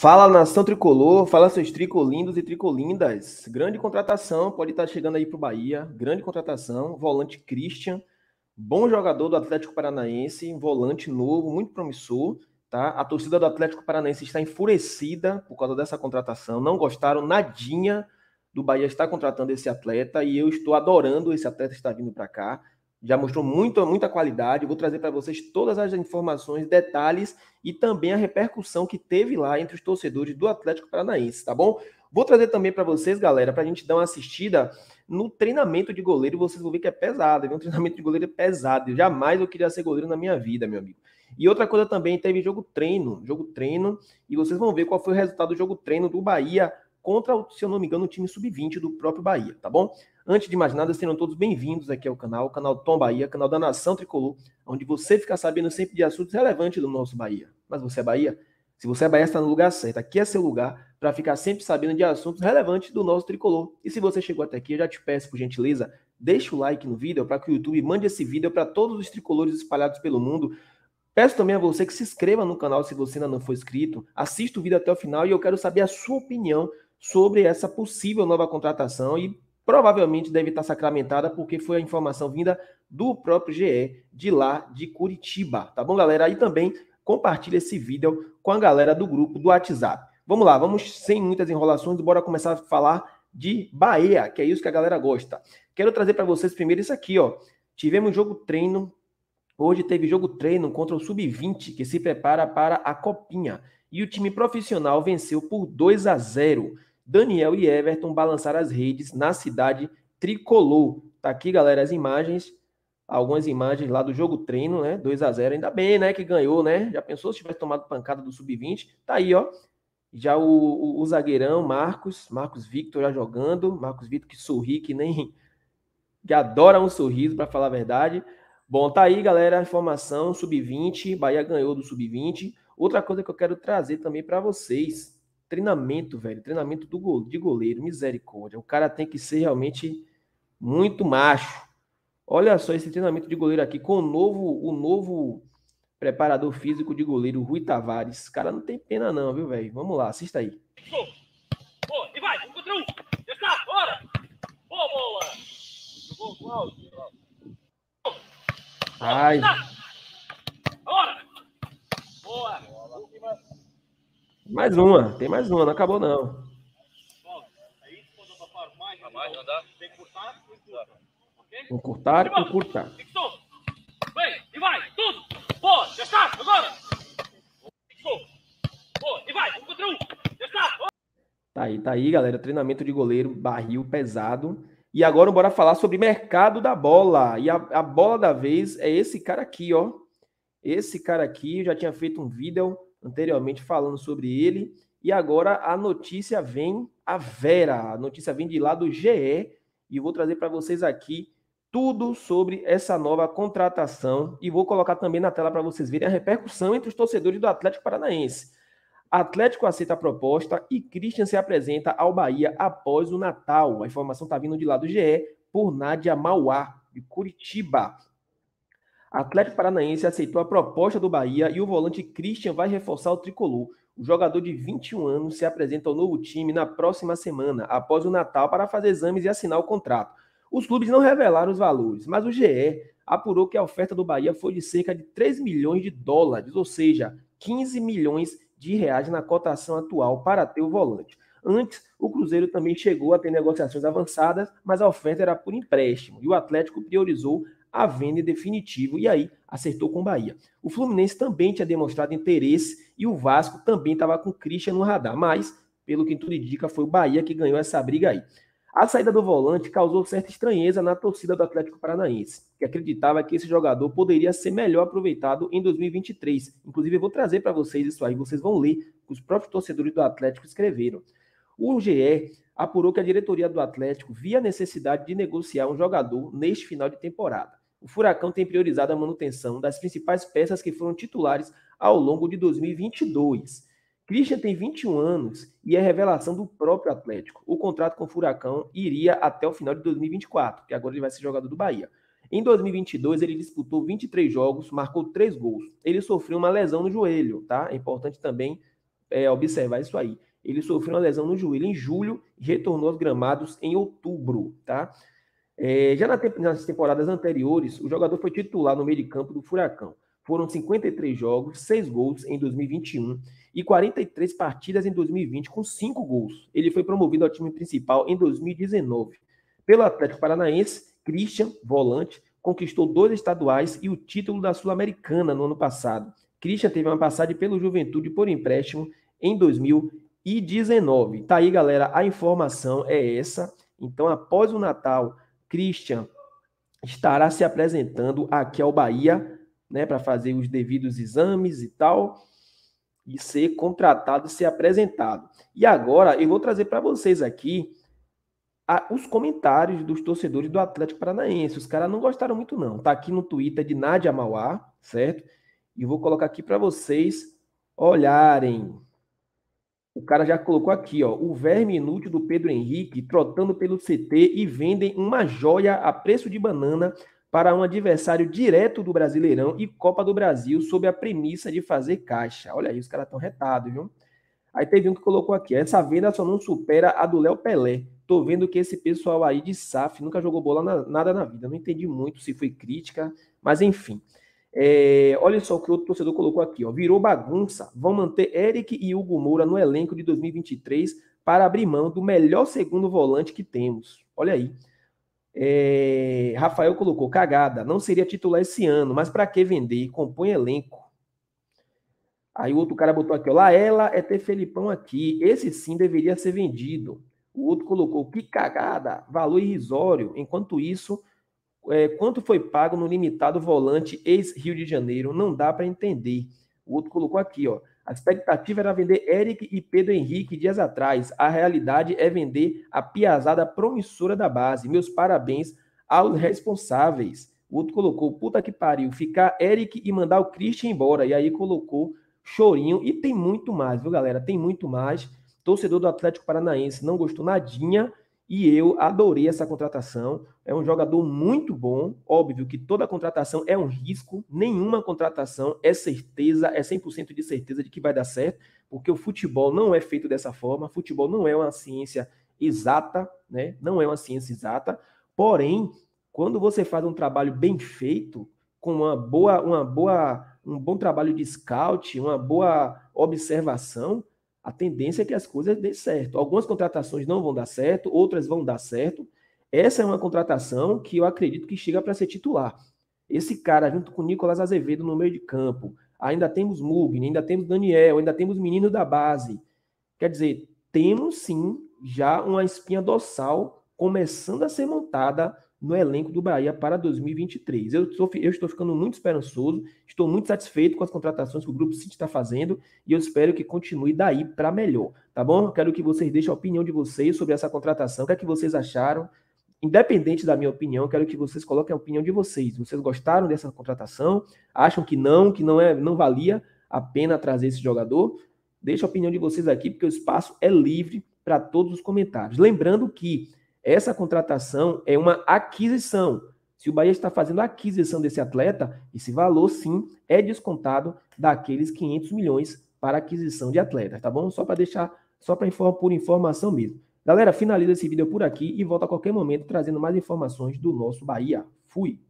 Fala nação tricolor, fala seus tricolindos e tricolindas. Grande contratação, pode estar tá chegando aí para o Bahia. Grande contratação, volante Christian, bom jogador do Atlético Paranaense, volante novo, muito promissor. Tá? A torcida do Atlético Paranaense está enfurecida por causa dessa contratação. Não gostaram nadinha do Bahia estar contratando esse atleta e eu estou adorando esse atleta estar vindo para cá já mostrou muito, muita qualidade. Vou trazer para vocês todas as informações, detalhes e também a repercussão que teve lá entre os torcedores do Atlético Paranaense, tá bom? Vou trazer também para vocês, galera, para a gente dar uma assistida no treinamento de goleiro. Vocês vão ver que é pesado, é Um treinamento de goleiro é pesado. Eu jamais eu queria ser goleiro na minha vida, meu amigo. E outra coisa também, teve jogo treino, jogo treino, e vocês vão ver qual foi o resultado do jogo treino do Bahia contra, se eu não me engano, o time sub-20 do próprio Bahia, tá bom? Antes de mais nada, sejam todos bem-vindos aqui ao canal, o canal Tom Bahia, canal da Nação Tricolor, onde você fica sabendo sempre de assuntos relevantes do nosso Bahia. Mas você é Bahia? Se você é Bahia, está no lugar certo. Aqui é seu lugar para ficar sempre sabendo de assuntos relevantes do nosso tricolor. E se você chegou até aqui, eu já te peço, por gentileza, deixa o like no vídeo para que o YouTube mande esse vídeo para todos os tricolores espalhados pelo mundo. Peço também a você que se inscreva no canal se você ainda não for inscrito. Assista o vídeo até o final e eu quero saber a sua opinião sobre essa possível nova contratação e provavelmente deve estar sacramentada porque foi a informação vinda do próprio GE de lá de Curitiba, tá bom, galera? E também compartilha esse vídeo com a galera do grupo do WhatsApp. Vamos lá, vamos sem muitas enrolações, bora começar a falar de Bahia, que é isso que a galera gosta. Quero trazer para vocês primeiro isso aqui, ó. Tivemos jogo treino Hoje teve jogo treino contra o Sub-20, que se prepara para a Copinha. E o time profissional venceu por 2 a 0. Daniel e Everton balançaram as redes na cidade tricolor. Tá aqui, galera, as imagens, algumas imagens lá do jogo treino, né? 2 a 0 ainda bem, né, que ganhou, né? Já pensou se tivesse tomado pancada do sub-20? Tá aí, ó. Já o, o, o, zagueirão Marcos, Marcos Victor já jogando, Marcos Victor que sorri que nem que adora um sorriso, para falar a verdade. Bom, tá aí, galera, a informação sub-20, Bahia ganhou do sub-20. Outra coisa que eu quero trazer também para vocês, treinamento, velho, treinamento do gol, de goleiro, misericórdia. O cara tem que ser realmente muito macho. Olha só esse treinamento de goleiro aqui com o novo, o novo preparador físico de goleiro Rui Tavares. Cara, não tem pena não, viu, velho? Vamos lá, assista aí. Gol. Oh, e vai, um contra um. Deixa, Boa bola. Boa, Ai. Bora. Boa. Boa. Mais uma, tem mais uma, não acabou não. Encurtar e Vem, e vai, tudo! Boa, já está, agora! Boa, e vai, um contra um! Já está! Tá aí, tá aí, galera. Treinamento de goleiro, barril pesado. E agora bora falar sobre mercado da bola. E a, a bola da vez é esse cara aqui, ó. Esse cara aqui, eu já tinha feito um vídeo anteriormente falando sobre ele. E agora a notícia vem a Vera. A notícia vem de lá do GE. E vou trazer para vocês aqui tudo sobre essa nova contratação. E vou colocar também na tela para vocês verem a repercussão entre os torcedores do Atlético Paranaense. Atlético aceita a proposta e Christian se apresenta ao Bahia após o Natal. A informação está vindo de lá do GE por Nádia Mauá, de Curitiba. Atlético Paranaense aceitou a proposta do Bahia e o volante Christian vai reforçar o tricolor. O jogador de 21 anos se apresenta ao novo time na próxima semana, após o Natal, para fazer exames e assinar o contrato. Os clubes não revelaram os valores, mas o GE apurou que a oferta do Bahia foi de cerca de 3 milhões de dólares, ou seja, 15 milhões de reais na cotação atual para ter o volante. Antes, o Cruzeiro também chegou a ter negociações avançadas, mas a oferta era por empréstimo e o Atlético priorizou a venda em definitivo. E aí acertou com o Bahia. O Fluminense também tinha demonstrado interesse e o Vasco também estava com o Christian no radar. Mas, pelo que tudo indica, foi o Bahia que ganhou essa briga aí. A saída do volante causou certa estranheza na torcida do Atlético Paranaense, que acreditava que esse jogador poderia ser melhor aproveitado em 2023. Inclusive, eu vou trazer para vocês isso aí, vocês vão ler que os próprios torcedores do Atlético escreveram. O GE apurou que a diretoria do Atlético via necessidade de negociar um jogador neste final de temporada o Furacão tem priorizado a manutenção das principais peças que foram titulares ao longo de 2022. Christian tem 21 anos e é revelação do próprio Atlético. O contrato com o Furacão iria até o final de 2024, que agora ele vai ser jogador do Bahia. Em 2022, ele disputou 23 jogos, marcou 3 gols. Ele sofreu uma lesão no joelho, tá? É importante também é, observar isso aí. Ele sofreu uma lesão no joelho em julho e retornou aos gramados em outubro, tá? É, já na nas temporadas anteriores, o jogador foi titular no meio de campo do Furacão. Foram 53 jogos, 6 gols em 2021 e 43 partidas em 2020 com 5 gols. Ele foi promovido ao time principal em 2019. Pelo Atlético Paranaense, Christian, volante, conquistou dois estaduais e o título da Sul-Americana no ano passado. Christian teve uma passagem pelo Juventude por empréstimo em 2019. Tá aí, galera, a informação é essa. Então, após o Natal, Christian estará se apresentando aqui ao Bahia, né, para fazer os devidos exames e tal, e ser contratado, ser apresentado. E agora eu vou trazer para vocês aqui a, os comentários dos torcedores do Atlético Paranaense. Os caras não gostaram muito não. Tá aqui no Twitter de Nádia Mauá, certo? E vou colocar aqui para vocês olharem. O cara já colocou aqui, ó, o verme inútil do Pedro Henrique trotando pelo CT e vendem uma joia a preço de banana para um adversário direto do Brasileirão e Copa do Brasil sob a premissa de fazer caixa. Olha aí, os caras estão retados, viu? Aí teve um que colocou aqui, essa venda só não supera a do Léo Pelé. Tô vendo que esse pessoal aí de SAF nunca jogou bola na, nada na vida. Não entendi muito se foi crítica, mas enfim. É, olha só o que outro torcedor colocou aqui, ó. Virou bagunça. Vão manter Eric e Hugo Moura no elenco de 2023 para abrir mão do melhor segundo volante que temos. Olha aí. É, Rafael colocou cagada. Não seria titular esse ano, mas para que vender? Compõe elenco. Aí o outro cara botou aqui, ó. Lá ela é ter Felipão aqui. Esse sim deveria ser vendido. O outro colocou que cagada, valor irrisório. Enquanto isso, é, quanto foi pago no limitado volante ex-Rio de Janeiro? Não dá para entender. O outro colocou aqui, ó. A expectativa era vender Eric e Pedro Henrique dias atrás. A realidade é vender a piazada promissora da base. Meus parabéns aos responsáveis. O outro colocou, puta que pariu, ficar Eric e mandar o Christian embora. E aí colocou chorinho. E tem muito mais, viu, galera? Tem muito mais. Torcedor do Atlético Paranaense não gostou nadinha e eu adorei essa contratação. É um jogador muito bom. Óbvio que toda contratação é um risco, nenhuma contratação é certeza, é 100% de certeza de que vai dar certo, porque o futebol não é feito dessa forma. futebol não é uma ciência exata, né? Não é uma ciência exata. Porém, quando você faz um trabalho bem feito, com uma boa, uma boa, um bom trabalho de scout, uma boa observação, a tendência é que as coisas dêem certo. Algumas contratações não vão dar certo, outras vão dar certo. Essa é uma contratação que eu acredito que chega para ser titular. Esse cara, junto com o Nicolas Azevedo no meio de campo, ainda temos Mugni, ainda temos Daniel, ainda temos menino da base. Quer dizer, temos sim já uma espinha dorsal começando a ser montada no elenco do Bahia para 2023. Eu, eu, estou ficando muito esperançoso, estou muito satisfeito com as contratações que o Grupo City está fazendo e eu espero que continue daí para melhor, tá bom? quero que vocês deixem a opinião de vocês sobre essa contratação, o que é que vocês acharam. Independente da minha opinião, quero que vocês coloquem a opinião de vocês. Vocês gostaram dessa contratação? Acham que não, que não é, não valia a pena trazer esse jogador? Deixe a opinião de vocês aqui, porque o espaço é livre para todos os comentários. Lembrando que essa contratação é uma aquisição. Se o Bahia está fazendo a aquisição desse atleta, esse valor sim é descontado daqueles 500 milhões para aquisição de atletas, tá bom? Só para deixar, só para por informação mesmo. Galera, finaliza esse vídeo por aqui e volta a qualquer momento trazendo mais informações do nosso Bahia. Fui!